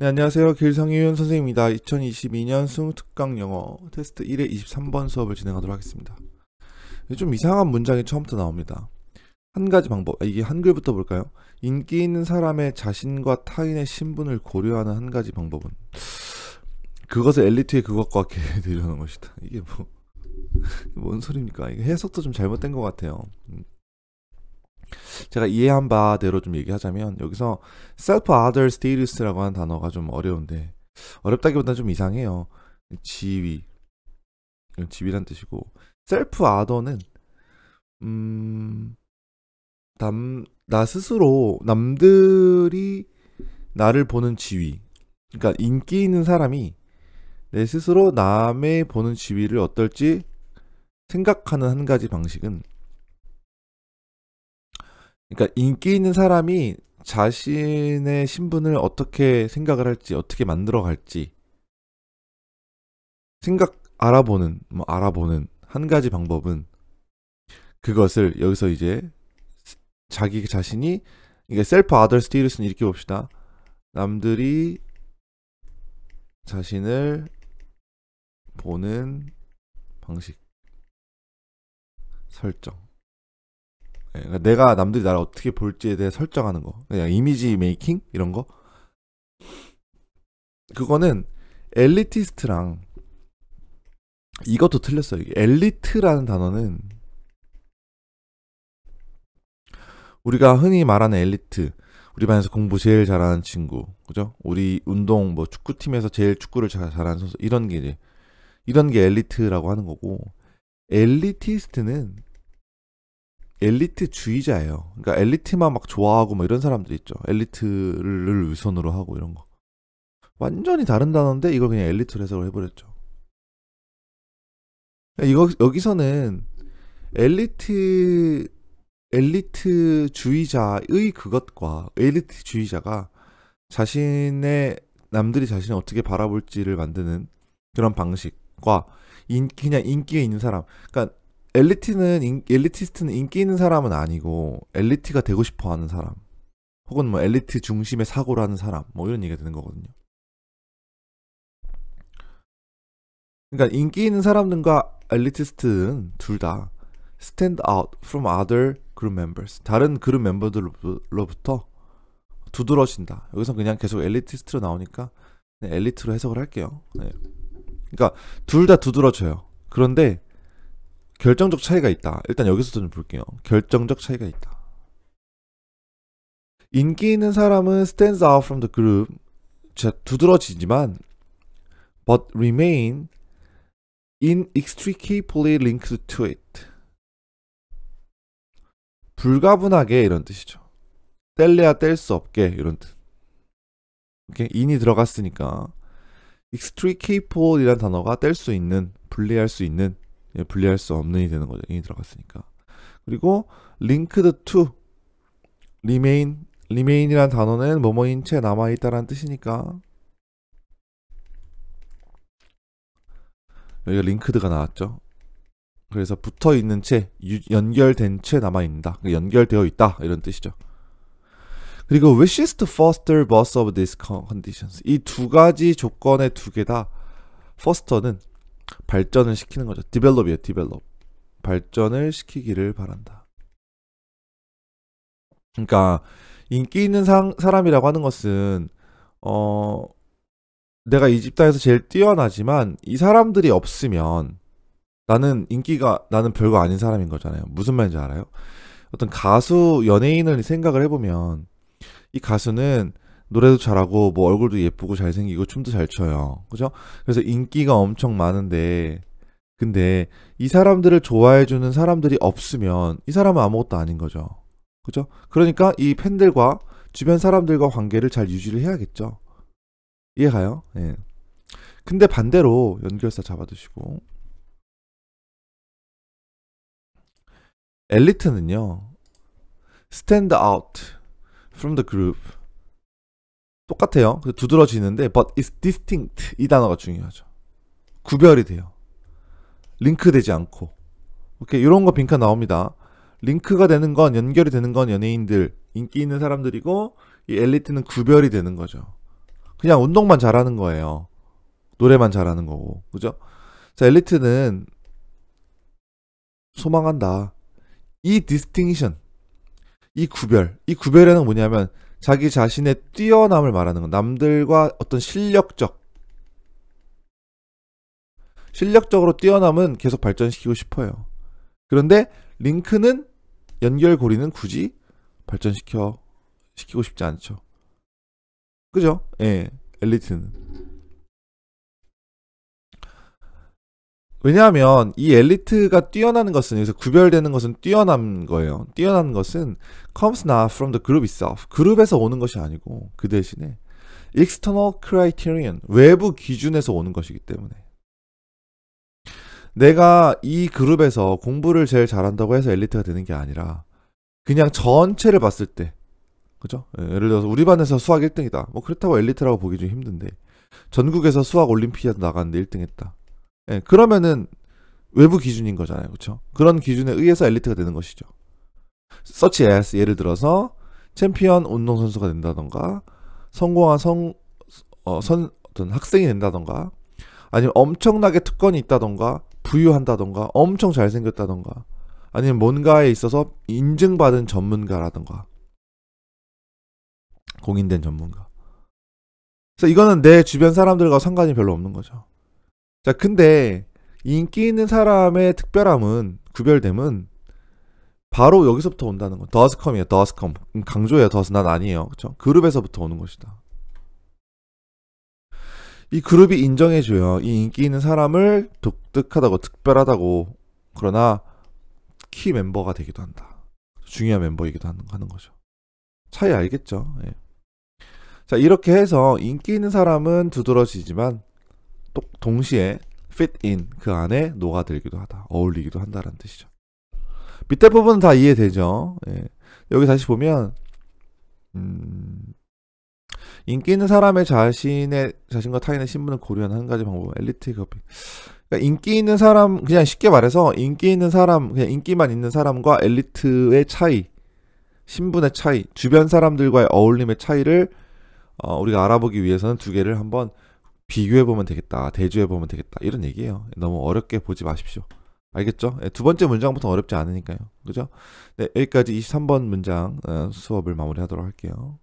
네, 안녕하세요. 길상윤 선생입니다. 2022년 수능특강 영어 테스트 1회 23번 수업을 진행하도록 하겠습니다. 네, 좀 이상한 문장이 처음부터 나옵니다. 한 가지 방법, 아, 이게 한글부터 볼까요? 인기 있는 사람의 자신과 타인의 신분을 고려하는 한 가지 방법은 그것을 엘리트의 그것과 계대하는 것이다. 이게 뭐, 뭔 소리입니까? 이게 해석도 좀 잘못된 것 같아요. 음. 제가 이해한 바대로 좀 얘기하자면 여기서 self other status라고 하는 단어가 좀 어려운데 어렵다기보다 좀 이상해요. 지위 지위란 뜻이고 self other는 음, 남, 나 스스로 남들이 나를 보는 지위 그러니까 인기 있는 사람이 내 스스로 남의 보는 지위를 어떨지 생각하는 한 가지 방식은 그러니까 인기 있는 사람이 자신의 신분을 어떻게 생각을 할지 어떻게 만들어 갈지 생각 알아보는 뭐 알아보는 한 가지 방법은 그것을 여기서 이제 자기 자신이 이게 셀프 아덜 스티르스는 이렇게 봅시다. 남들이 자신을 보는 방식 설정 예, 그러니까 내가 남들이 나를 어떻게 볼지에 대해 설정하는 거. 그냥 이미지 메이킹 이런 거. 그거는 엘리티스트랑 이것도 틀렸어요. 엘리트라는 단어는 우리가 흔히 말하는 엘리트, 우리 반에서 공부 제일 잘하는 친구, 그죠? 우리 운동 뭐 축구팀에서 제일 축구를 잘 잘하는 선수 이런 게 이제 이런 게 엘리트라고 하는 거고 엘리티스트는 엘리트주의자예요. 그러니까 엘리트만 막 좋아하고 뭐 이런 사람들 있죠. 엘리트를 우선으로 하고 이런 거. 완전히 다른 단어인데 이걸 그냥 엘리트로 해석을 해버렸죠. 이거 여기서는 엘리트 엘리트주의자의 그것과 엘리트주의자가 자신의 남들이 자신을 어떻게 바라볼지를 만드는 그런 방식과 인, 그냥 인기에 있는 사람. 그러니까 엘리트는 인, 엘리티스트는 인기 있는 사람은 아니고 엘리트가 되고 싶어 하는 사람 혹은 뭐 엘리트 중심의 사고를 하는 사람 뭐 이런 얘기가 되는 거거든요. 그러니까 인기 있는 사람들과 엘리티스트는 둘 다 stand out from other group members 다른 그룹 멤버들로부터 두드러진다. 여기서 그냥 계속 엘리티스트로 나오니까 엘리트로 해석을 할게요. 네. 그러니까 둘 다 두드러져요. 그런데 결정적 차이가 있다. 일단 여기서부터 좀 볼게요. 결정적 차이가 있다. 인기 있는 사람은 stands out from the group. 두드러지지만 but remain inextricably linked to it. 불가분하게 이런 뜻이죠. 뗄래야 뗄 수 없게 이런 뜻. 이렇게 인이 들어갔으니까 e x t r i c a b l e 이란 단어가 뗄 수 있는, 분리할 수 있는 예, 분리할 수 없는이 되는 거죠. 이 들어갔으니까. 그리고 linked to remain remain이란 단어는 뭐뭐인 채 남아 있다라는 뜻이니까 여기가 linked가 나왔죠. 그래서 붙어 있는 채 연결된 채 남아 있다. 그러니까 연결되어 있다 이런 뜻이죠. 그리고 wishes to foster both of these conditions 이 두 가지 조건의 두 개다 foster는 발전을 시키는 거죠. 디벨롭이에요, 디벨롭. 발전을 시키기를 바란다. 그러니까 인기 있는 사, 사람이라고 하는 것은 어 내가 이 집단에서 제일 뛰어나지만 이 사람들이 없으면 나는 인기가 나는 별거 아닌 사람인 거잖아요. 무슨 말인지 알아요? 어떤 가수 연예인을 생각을 해보면 이 가수는 노래도 잘하고 뭐 얼굴도 예쁘고 잘생기고 춤도 잘 춰요. 그죠? 그래서 인기가 엄청 많은데 근데 이 사람들을 좋아해 주는 사람들이 없으면 이 사람은 아무것도 아닌 거죠. 그죠? 그러니까 이 팬들과 주변 사람들과 관계를 잘 유지를 해야겠죠. 이해가요? 예. 근데 반대로 연결사 잡아두시고 엘리트는요. stand out from the group 똑같아요. 두드러지는데 but it's distinct 이 단어가 중요하죠. 구별이 돼요. 링크되지 않고. 오케이 이런 거 빈칸 나옵니다. 링크가 되는 건 연결이 되는 건 연예인들 인기 있는 사람들이고 이 엘리트는 구별이 되는 거죠. 그냥 운동만 잘하는 거예요. 노래만 잘하는 거고 그죠? 자 엘리트는 소망한다. 이 디스팅션, 이 구별, 이 구별에는 뭐냐면 자기 자신의 뛰어남을 말하는 건 남들과 어떤 실력적 실력적으로 뛰어남은 계속 발전시키고 싶어요. 그런데 링크는 연결고리는 굳이 발전시켜 시키고 싶지 않죠. 그죠? 예. 엘리트는 왜냐하면 이 엘리트가 뛰어나는 것은 여기서 구별되는 것은 뛰어난 거예요. 뛰어난 것은 comes not from the group itself. 그룹에서 오는 것이 아니고 그 대신에 external criterion 외부 기준에서 오는 것이기 때문에 내가 이 그룹에서 공부를 제일 잘한다고 해서 엘리트가 되는 게 아니라 그냥 전체를 봤을 때 그죠? 예, 예를 들어서 우리 반에서 수학 1등이다. 뭐 그렇다고 엘리트라고 보기 좀 힘든데 전국에서 수학 올림피아드 나갔는데 1등 했다. 예, 그러면은 외부 기준인 거잖아요. 그렇죠? 그런 기준에 의해서 엘리트가 되는 것이죠. 서치 AS 예를 들어서 챔피언 운동 선수가 된다던가 성공한 성, 어, 선, 어떤 학생이 된다던가 아니면 엄청나게 특권이 있다던가 부유한다던가 엄청 잘생겼다던가 아니면 뭔가에 있어서 인증받은 전문가라던가 공인된 전문가 그래서 이거는 내 주변 사람들과 상관이 별로 없는 거죠. 자, 근데 인기 있는 사람의 특별함은 구별됨은 바로 여기서부터 온다는 거. 더스컴이에요. 더스컴. 음, 강조해요 더스 난 아니에요. 그쵸 그룹에서부터 오는 것이다. 이 그룹이 인정해 줘요. 이 인기 있는 사람을 독특하다고 특별하다고 그러나 키 멤버가 되기도 한다. 중요한 멤버이기도 하는 거죠. 차이 알겠죠? 예. 자, 이렇게 해서 인기 있는 사람은 두드러지지만 또 동시에 fit in 그 안에 녹아들기도 하다 어울리기도 한다라는 뜻이죠. 밑에 부분은 다 이해되죠. 예. 여기 다시 보면 음, 인기 있는 사람의 자신의 자신과 타인의 신분을 고려하는 한 가지 방법 엘리트 커피. 그러니까 인기 있는 사람 그냥 쉽게 말해서 인기 있는 사람 그냥 인기만 있는 사람과 엘리트의 차이, 신분의 차이, 주변 사람들과의 어울림의 차이를 어, 우리가 알아보기 위해서는 두 개를 한번 비교해 보면 되겠다, 대조해 보면 되겠다 이런 얘기예요. 너무 어렵게 보지 마십시오. 알겠죠? 예, 두 번째 문장부터 어렵지 않으니까요. 그죠? 네, 여기까지 23번 문장 어, 수업을 마무리하도록 할게요.